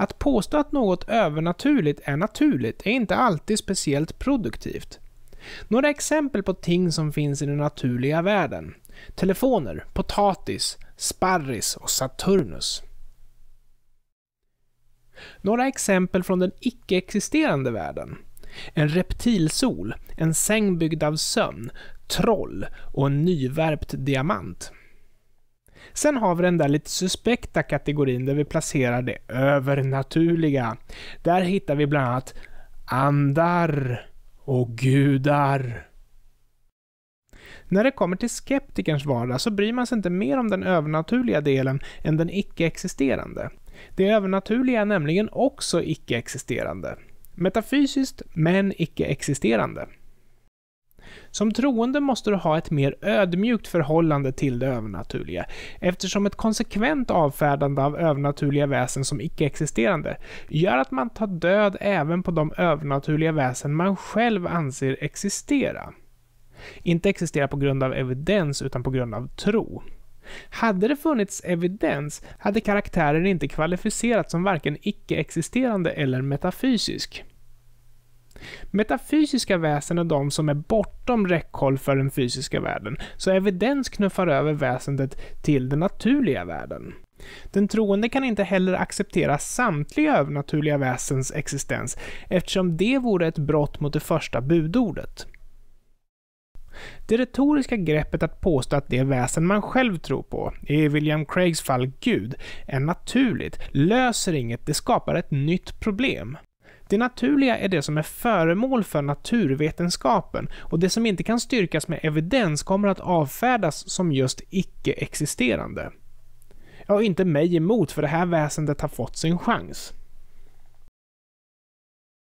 Att påstå att något övernaturligt är naturligt är inte alltid speciellt produktivt. Några exempel på ting som finns i den naturliga världen. Telefoner, potatis, sparris och Saturnus. Några exempel från den icke-existerande världen. En reptilsol, en säng byggd av sömn, troll och en nyvärpt diamant. Sen har vi den där lite suspekta kategorin där vi placerar det övernaturliga. Där hittar vi bland annat andar och gudar. När det kommer till skeptikerns vardag så bryr man sig inte mer om den övernaturliga delen än den icke-existerande. Det övernaturliga är nämligen också icke-existerande. Metafysiskt, men icke-existerande. Som troende måste du ha ett mer ödmjukt förhållande till det övernaturliga, eftersom ett konsekvent avfärdande av övernaturliga väsen som icke-existerande gör att man tar död även på de övernaturliga väsen man själv anser existera. Inte existera på grund av evidens, utan på grund av tro. Hade det funnits evidens hade karaktären inte kvalificerats som varken icke-existerande eller metafysisk. Metafysiska väsen är de som är bortom räckhåll för den fysiska världen, så evidens knuffar över väsendet till den naturliga världen. Den troende kan inte heller acceptera samtliga övernaturliga väsens existens, eftersom det vore ett brott mot det första budordet. Det retoriska greppet att påstå att det väsen man själv tror på, i William Craigs fall Gud, är naturligt, löser inget, det skapar ett nytt problem. Det naturliga är det som är föremål för naturvetenskapen och det som inte kan styrkas med evidens kommer att avfärdas som just icke-existerande. Ja, inte mig emot för det här väsendet har fått sin chans.